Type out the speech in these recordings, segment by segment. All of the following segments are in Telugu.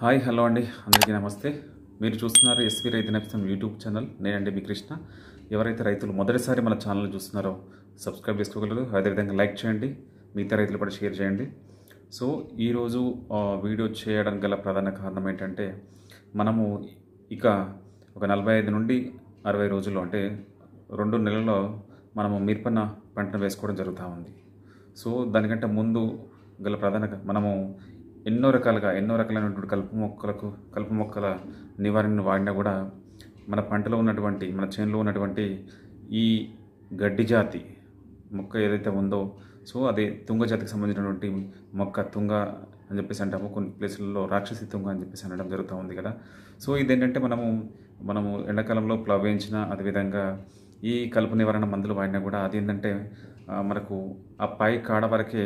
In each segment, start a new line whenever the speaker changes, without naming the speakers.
హాయ్ హలో అండి అందరికీ నమస్తే మీరు చూస్తున్నారు ఎస్వి రైతు నేపథ్యం యూట్యూబ్ ఛానల్ నేనండి మీ కృష్ణ ఎవరైతే రైతులు మొదటిసారి మన ఛానల్ చూస్తున్నారో సబ్స్క్రైబ్ చేసుకోగలరు అదేవిధంగా లైక్ చేయండి మిగతా రైతులు కూడా షేర్ చేయండి సో ఈరోజు వీడియో చేయడం గల ప్రధాన కారణం ఏంటంటే మనము ఇక ఒక నలభై ఐదు నుండి అరవై రోజులు అంటే రెండు నెలల్లో మనము మిరపన పంటను వేసుకోవడం జరుగుతూ ఉంది సో దానికంటే ముందు గల ప్రధాన మనము ఎన్నో రకాలుగా ఎన్నో రకాలైనటువంటి కలుపు మొక్కలకు కలుపు మొక్కల నివారణను వాడినా కూడా మన పంటలో ఉన్నటువంటి మన చేనులో ఉన్నటువంటి ఈ గడ్డి జాతి మొక్క ఏదైతే ఉందో సో అదే తుంగ జాతికి సంబంధించినటువంటి మొక్క తుంగ అని చెప్పేసి అంటాము కొన్ని ప్లేసుల్లో రాక్షసి తుంగ అని చెప్పేసి అనడం జరుగుతూ ఉంది కదా సో ఇదేంటంటే మనము మనము ఎండాకాలంలో ప్లవేయించిన అదేవిధంగా ఈ కలుపు నివారణ మందులు వాడినా కూడా అది ఏంటంటే మనకు ఆ పై కాడ వరకే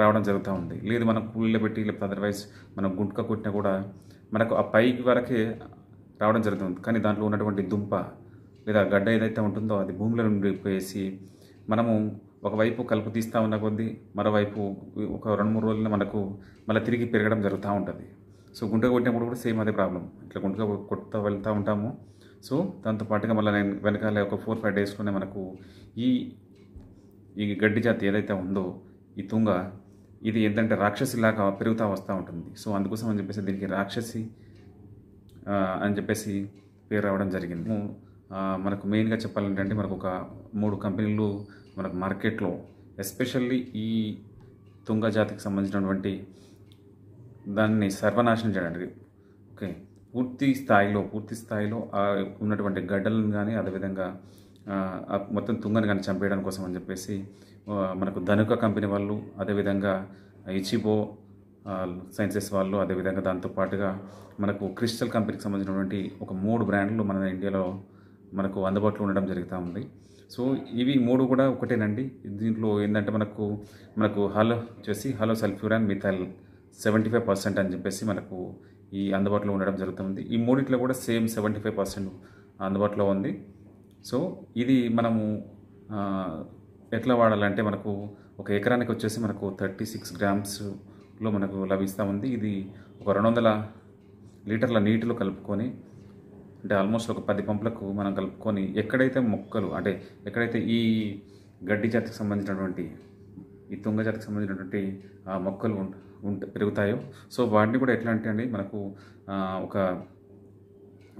రావడం జరుగుతూ ఉంది లేదు మనం కూలీలో పెట్టి లేకపోతే అదర్వైజ్ మనం గుంట్క కొట్టినా కూడా మనకు ఆ పైకి వరకే రావడం జరుగుతుంది కానీ దాంట్లో ఉన్నటువంటి దుంప లేదా గడ్డ ఏదైతే ఉంటుందో అది భూమిలో నుండి పోయేసి మనము ఒకవైపు కలుపు తీస్తూ ఉన్న కొద్దీ మరోవైపు ఒక రెండు మూడు రోజుల్లో మనకు మళ్ళీ తిరిగి పెరగడం జరుగుతూ ఉంటుంది సో గుంటగా కొట్టినప్పుడు కూడా సేమ్ అదే ప్రాబ్లం ఇట్లా గుంటగా కొట్టుతూ వెళ్తూ ఉంటాము సో దాంతోపాటుగా మళ్ళీ నేను వెనకాల ఒక ఫోర్ ఫైవ్ డేస్లోనే మనకు ఈ ఈ గడ్డి జాతి ఏదైతే ఉందో ఈ తుంగ ఇది ఏంటంటే రాక్షసిలాగా పెరుగుతూ వస్తూ ఉంటుంది సో అందుకోసం అని చెప్పేసి దీనికి రాక్షసి అని చెప్పేసి పేరు రావడం జరిగింది మనకు మెయిన్గా చెప్పాలంటే మనకు ఒక మూడు కంపెనీలు మనకు మార్కెట్లో ఎస్పెషల్లీ ఈ తుంగ జాతికి సంబంధించినటువంటి దాన్ని సర్వనాశనం చేయడానికి ఓకే పూర్తి స్థాయిలో పూర్తి స్థాయిలో ఉన్నటువంటి గడ్డలను కానీ అదేవిధంగా మొత్తం తుంగని కానీ చంపేయడం కోసం అని చెప్పేసి మనకు ధనుక కంపెనీ వాళ్ళు అదేవిధంగా ఇచిబో సైన్సెస్ వాళ్ళు అదేవిధంగా దాంతోపాటుగా మనకు క్రిస్టల్ కంపెనీకి సంబంధించినటువంటి ఒక మూడు బ్రాండ్లు మన ఇండియాలో మనకు అందుబాటులో ఉండడం జరుగుతూ ఉంది సో ఇవి మూడు కూడా ఒకటేనండి దీంట్లో ఏంటంటే మనకు మనకు హలో వచ్చేసి hello sulfuron methyl seventy five percent అని చెప్పేసి మనకు ఈ అందుబాటులో ఉండడం జరుగుతుంది ఈ మూడింటిలో కూడా సేమ్ సెవెంటీ ఫైవ్ పర్సెంట్ అందుబాటులో ఉంది సో ఇది మనము ఎట్లా వాడాలంటే మనకు ఒక ఎకరానికి వచ్చేసి మనకు థర్టీ సిక్స్ గ్రామ్స్లో మనకు లభిస్తూ ఉంది ఇది ఒక రెండు వందల లీటర్ల నీటిలో కలుపుకొని అంటే ఆల్మోస్ట్ ఒక పది పంపులకు మనం కలుపుకొని ఎక్కడైతే మొక్కలు అంటే ఎక్కడైతే ఈ గడ్డి జాతికి సంబంధించినటువంటి ఈ తుంగ జాతికి సంబంధించినటువంటి మొక్కలు ఉంట పెరుగుతాయో సో వాటిని కూడా ఎట్లా అంటే అండి మనకు ఒక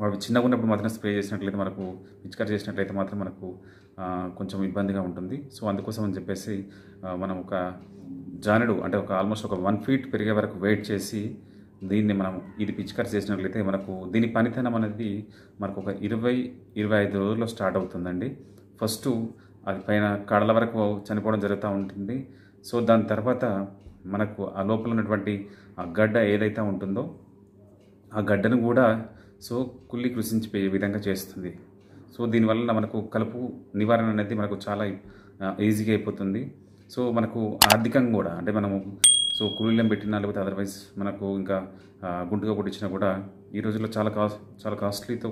అవి చిన్నగా ఉన్నప్పుడు మాత్రం స్ప్రే చేసినట్లయితే మనకు పిచికారి చేసినట్లయితే మాత్రం మనకు కొంచెం ఇబ్బందిగా ఉంటుంది సో అందుకోసం అని చెప్పేసి మనం ఒక జానుడు అంటే ఒక ఆల్మోస్ట్ ఒక వన్ ఫీట్ పెరిగే వరకు వెయిట్ చేసి దీన్ని మనం ఇది పిచికారి చేసినట్లయితే మనకు దీని పనితనం అనేది మనకు ఒక ఇరవై ఇరవై ఐదు రోజుల్లో స్టార్ట్ అవుతుందండి ఫస్ట్ అది పైన కడల వరకు చనిపోవడం జరుగుతూ ఉంటుంది సో దాని తర్వాత మనకు ఆ లోపల ఉన్నటువంటి ఆ గడ్డ ఏదైతే ఉంటుందో ఆ గడ్డను కూడా సో కుళ్ళి కృషించిపోయే విధంగా చేస్తుంది సో దీనివల్ల మనకు కలుపు నివారణ అనేది మనకు చాలా ఈజీగా అయిపోతుంది సో మనకు ఆర్థికంగా కూడా అంటే మనము సో కూలీలం పెట్టినా లేకపోతే అదర్వైజ్ మనకు ఇంకా గుంటుగా కొట్టించినా కూడా ఈ రోజుల్లో చాలా కాస్ట్ చాలా కాస్ట్లీతో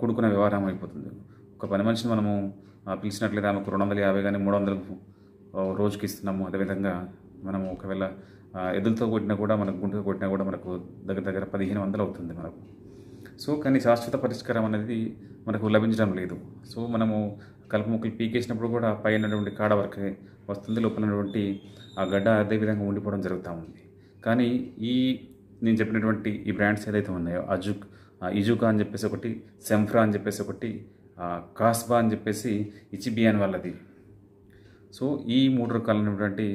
కూడుకున్న వ్యవహారం అయిపోతుంది ఒక పని మనిషిని మనము పిలిచినట్లయితే ఆమెకు రెండు వందల యాభై కానీ మూడు వందలకు రోజుకి ఇస్తున్నాము అదేవిధంగా మనము ఒకవేళ ఎదులతో కొట్టినా కూడా మనకు గుంటుగా కొట్టినా కూడా మనకు దగ్గర దగ్గర పదిహేను వందలు అవుతుంది మనకు సో కానీ శాశ్వత పరిష్కారం అనేది మనకు లభించడం లేదు సో మనము కలుపు మొక్కలు పీకేసినప్పుడు కూడా పైన కాడ వరకే వస్తుంది లోపల ఉన్నటువంటి ఆ గడ్డ అదేవిధంగా ఉండిపోవడం జరుగుతూ ఉంది కానీ ఈ నేను చెప్పినటువంటి ఈ బ్రాండ్స్ ఏదైతే ఉన్నాయో అజుక్ ఇజుకా అని చెప్పేసి ఒకటి సెంఫ్రా అని చెప్పేసి ఒకటి కాస్బా అని చెప్పేసి ఇచిబియాన్ వాళ్ళది సో ఈ మూడు రకాలైనటువంటి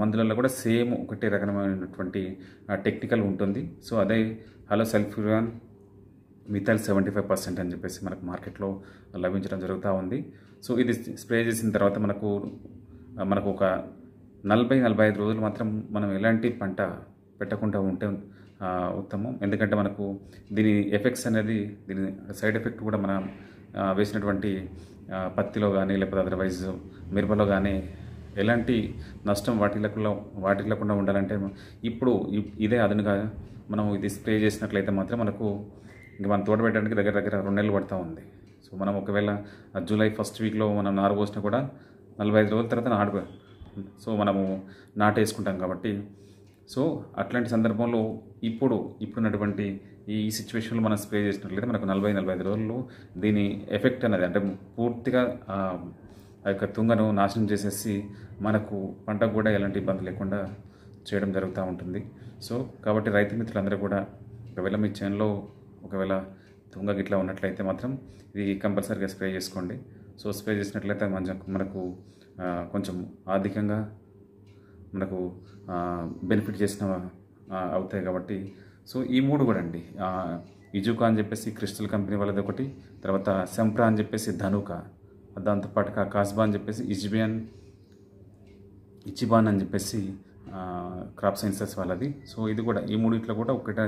మందులలో కూడా సేమ్ ఒకటే రకమైనటువంటి టెక్నికల్ ఉంటుంది సో అదే హలో సెల్ఫ్రాన్ మిగతా సెవెంటీ ఫైవ్ పర్సెంట్ అని చెప్పేసి మనకు మార్కెట్లో లభించడం జరుగుతూ ఉంది సో ఇది స్ప్రే చేసిన తర్వాత మనకు మనకు ఒక నలభై నలభై ఐదు రోజులు మాత్రం మనం ఎలాంటి పంట పెట్టకుండా ఉంటే ఉత్తమం ఎందుకంటే మనకు దీని ఎఫెక్ట్స్ అనేది దీని సైడ్ ఎఫెక్ట్ కూడా మనం వేసినటువంటి పత్తిలో కానీ లేకపోతే అదర్వైజ్ మిరపలో కానీ ఎలాంటి నష్టం వాటిలకుండా లేకుండా ఉండాలంటే ఇప్పుడు ఇదే అదనుగా మనం ఇది స్ప్రే చేసినట్లయితే మాత్రం మనకు ఇంక మనం తోట పెట్టడానికి దగ్గర దగ్గర రెండు నెలలు పడుతూ ఉంది సో మనం ఒకవేళ జూలై ఫస్ట్ వీక్లో మనం నారు పోసినా కూడా నలభై ఐదు రోజుల తర్వాత నాటు సో మనము నాటేసుకుంటాం కాబట్టి సో అట్లాంటి సందర్భంలో ఇప్పుడు ఇప్పుడున్నటువంటి ఈ సిచ్యువేషన్లో మనం స్ప్రే చేసినట్లయితే మనకు నలభై నలభై ఐదు రోజులు దీని ఎఫెక్ట్ అనేది అంటే పూర్తిగా ఆ యొక్క తుంగను నాశనం చేసేసి మనకు పంటకు కూడా ఎలాంటి ఇబ్బంది లేకుండా చేయడం జరుగుతూ ఉంటుంది సో కాబట్టి రైతు మిత్రులందరూ కూడా ఒకవేళ మీ చేనులో ఒకవేళ తుంగ గిట్లా ఉన్నట్లయితే మాత్రం ఇది కంపల్సరీగా స్ప్రే చేసుకోండి సో స్ప్రే చేసినట్లయితే మంచి మనకు కొంచెం ఆర్థికంగా మనకు బెనిఫిట్ చేసిన అవుతాయి కాబట్టి సో ఈ మూడు కూడా అండి ఇజుకా అని చెప్పేసి క్రిస్టల్ కంపెనీ వాళ్ళది ఒకటి తర్వాత సెంప్రా అని చెప్పేసి ధనుక దాంతోపాటు కాస్బా అని చెప్పేసి ఇజ్బియన్ ఇచిబాన్ అని చెప్పేసి క్రాప్ సైన్సెస్ వాళ్ళది సో ఇది కూడా ఈ మూడిట్లో కూడా ఒకటే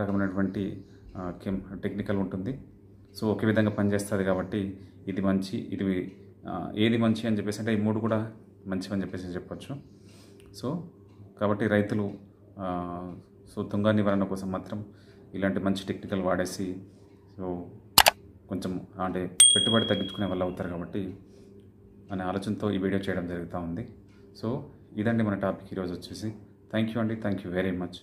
రకమైనటువంటి కెమ్ టెక్నికల్ ఉంటుంది సో ఒకే విధంగా పనిచేస్తుంది కాబట్టి ఇది మంచి ఇది ఏది మంచి అని చెప్పేసి అంటే ఈ మూడు కూడా మంచి అని చెప్పేసి చెప్పచ్చు సో కాబట్టి రైతులు సో దొంగ నివారణ కోసం మాత్రం ఇలాంటి మంచి టెక్నికల్ వాడేసి సో కొంచెం అంటే పెట్టుబడి తగ్గించుకునే వాళ్ళు అవుతారు కాబట్టి అనే ఆలోచనతో ఈ వీడియో చేయడం జరుగుతూ ఉంది సో ఇదండి మన టాపిక్ ఈరోజు వచ్చేసి థ్యాంక్ యూ అండి థ్యాంక్ యూ వెరీ మచ్